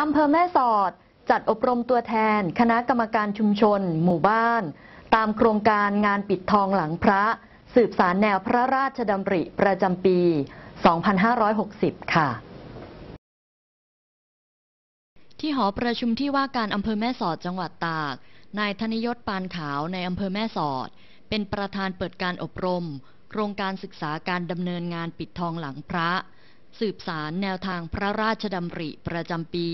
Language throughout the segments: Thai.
อำเภอแม่สอดจัดอบรมตัวแทนคณะกรรมการชุมชนหมู่บ้าน ตามโครงการงานปิดทองหลังพระสืบสารแนวพระราชดำริประจำปี 2560 ค่ะ ที่หอประชุมที่ว่าการอำเภอแม่สอดจังหวัดตากนายธนิยศปานขาวในอำเภอแม่สอดเป็นประธานเปิดการอบรม โครงการศึกษาการดำเนินงานปิดทองหลังพระสืบสารแนวทางพระราชดำริประจำปี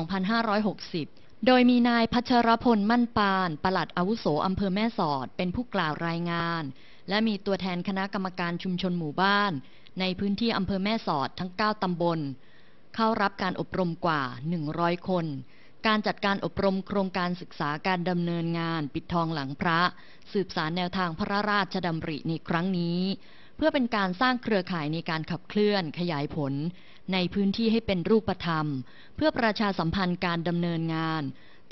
2560 โดยมีนายพัชรพลมั่นปาน ปลัดอาวุโสอำเภอแม่สอด เป็นผู้กล่าวรายงาน และมีตัวแทนคณะกรรมการชุมชนหมู่บ้าน ในพื้นที่อำเภอแม่สอดทั้ง 9 ตำบล เข้ารับการอบรมกว่า 100 คน การจัดการอบรมโครงการศึกษาการดำเนินงานปิดทองหลังพระ สืบสารแนวทางพระราชดำริในครั้งนี้เพื่อเป็นการสร้างเครือข่ายในการขับเคลื่อน ขยายผล ในพื้นที่ให้เป็นรูปธรรม เพื่อประชาสัมพันธ์การดำเนินงาน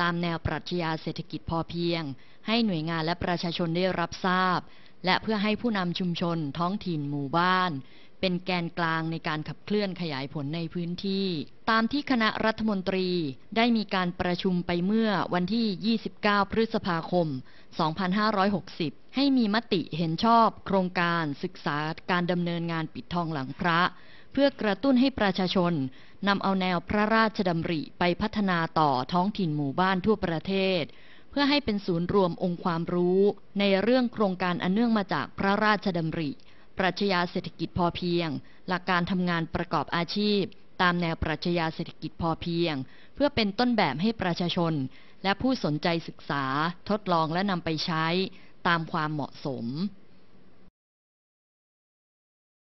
ตามแนวปรัชญาเศรษฐกิจพอเพียง ให้หน่วยงานและประชาชนได้รับทราบ และเพื่อให้ผู้นำชุมชนท้องถิ่นหมู่บ้าน เป็นแกนกลางในการขับเคลื่อนขยายผลในพื้นที่ ตามที่คณะรัฐมนตรีได้มีการประชุมไปเมื่อวันที่ 29 พฤษภาคม 2560 ให้มีมติเห็นชอบโครงการศึกษาการดำเนินงานปิดทองหลังพระพื่อกระตุ้นให้ประชาชนนำเอาแนวพระราชดำริไปพัฒนาต่อท้องถิ่นหมู่บ้านทั่วประเทศ เพื่อให้เป็นศูนย์รวมองค์ความรู้ ในเรื่องโครงการอันเนื่องมาจากพระราชดำริ ปรัชญาเศรษฐกิจพอเพียง หลักการทำงานประกอบอาชีพ ตามแนวปรัชญาเศรษฐกิจพอเพียง เพื่อเป็นต้นแบบให้ประชาชน และผู้สนใจศึกษาทดลองและนำไปใช้ตามความเหมาะสม